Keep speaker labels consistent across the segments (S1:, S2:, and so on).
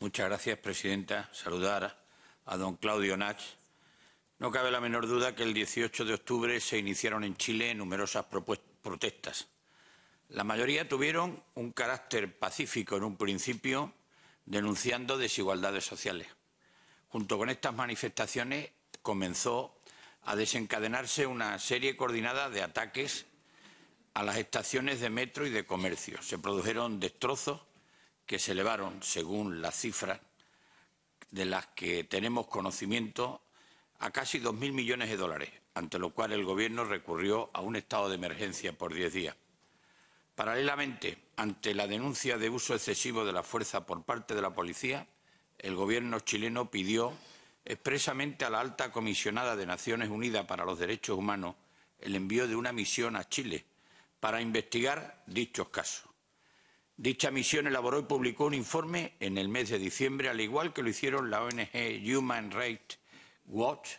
S1: Muchas gracias, presidenta. Saludar a don Claudio Nach. No cabe la menor duda que el 18 de octubre se iniciaron en Chile numerosas protestas. La mayoría tuvieron un carácter pacífico en un principio, denunciando desigualdades sociales. Junto con estas manifestaciones comenzó a desencadenarse una serie coordinada de ataques a las estaciones de metro y de comercio. Se produjeron destrozos que se elevaron, según las cifras de las que tenemos conocimiento, a casi 2.000 millones de dólares, ante lo cual el Gobierno recurrió a un estado de emergencia por 10 días. Paralelamente, ante la denuncia de uso excesivo de la fuerza por parte de la policía, el Gobierno chileno pidió expresamente a la alta comisionada de Naciones Unidas para los Derechos Humanos el envío de una misión a Chile para investigar dichos casos. Dicha misión elaboró y publicó un informe en el mes de diciembre, al igual que lo hicieron la ONG Human Rights Watch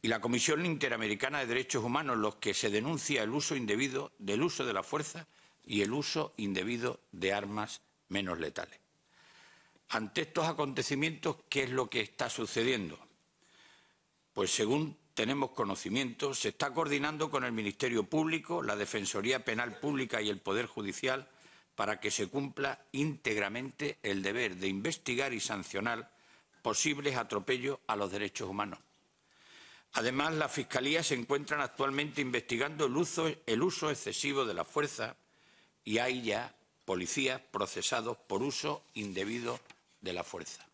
S1: y la Comisión Interamericana de Derechos Humanos, los que se denuncia el uso indebido del uso de la fuerza y el uso indebido de armas menos letales. Ante estos acontecimientos, ¿qué es lo que está sucediendo? Pues según tenemos conocimiento, se está coordinando con el Ministerio Público, la Defensoría Penal Pública y el Poder Judicial para que se cumpla íntegramente el deber de investigar y sancionar posibles atropellos a los derechos humanos. Además, las fiscalías se encuentran actualmente investigando el uso, excesivo de la fuerza y hay ya policías procesados por uso indebido de la fuerza.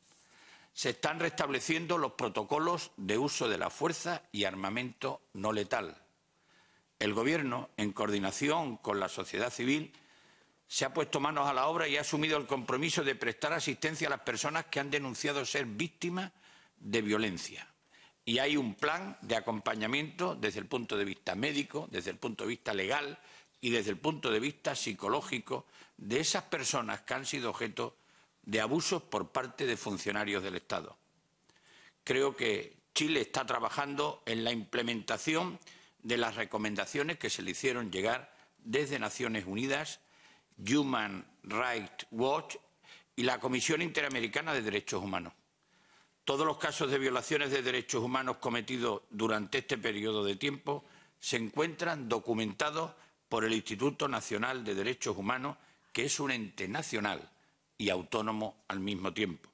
S1: Se están restableciendo los protocolos de uso de la fuerza y armamento no letal. El Gobierno, en coordinación con la sociedad civil, se ha puesto manos a la obra y ha asumido el compromiso de prestar asistencia a las personas que han denunciado ser víctimas de violencia. Y hay un plan de acompañamiento desde el punto de vista médico, desde el punto de vista legal y desde el punto de vista psicológico de esas personas que han sido objeto de abusos por parte de funcionarios del Estado. Creo que Chile está trabajando en la implementación de las recomendaciones que se le hicieron llegar desde Naciones Unidas Human Rights Watch y la Comisión Interamericana de Derechos Humanos. Todos los casos de violaciones de derechos humanos cometidos durante este periodo de tiempo se encuentran documentados por el Instituto Nacional de Derechos Humanos, que es un ente nacional y autónomo al mismo tiempo.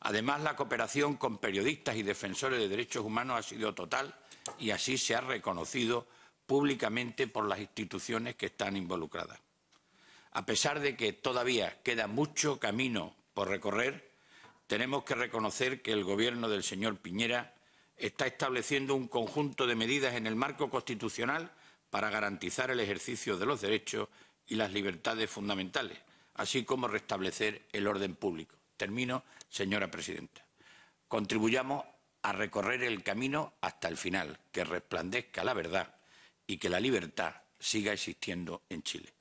S1: Además, la cooperación con periodistas y defensores de derechos humanos ha sido total y así se ha reconocido públicamente por las instituciones que están involucradas. A pesar de que todavía queda mucho camino por recorrer, tenemos que reconocer que el Gobierno del señor Piñera está estableciendo un conjunto de medidas en el marco constitucional para garantizar el ejercicio de los derechos y las libertades fundamentales, así como restablecer el orden público. Termino, señora presidenta. Contribuyamos a recorrer el camino hasta el final, que resplandezca la verdad y que la libertad siga existiendo en Chile.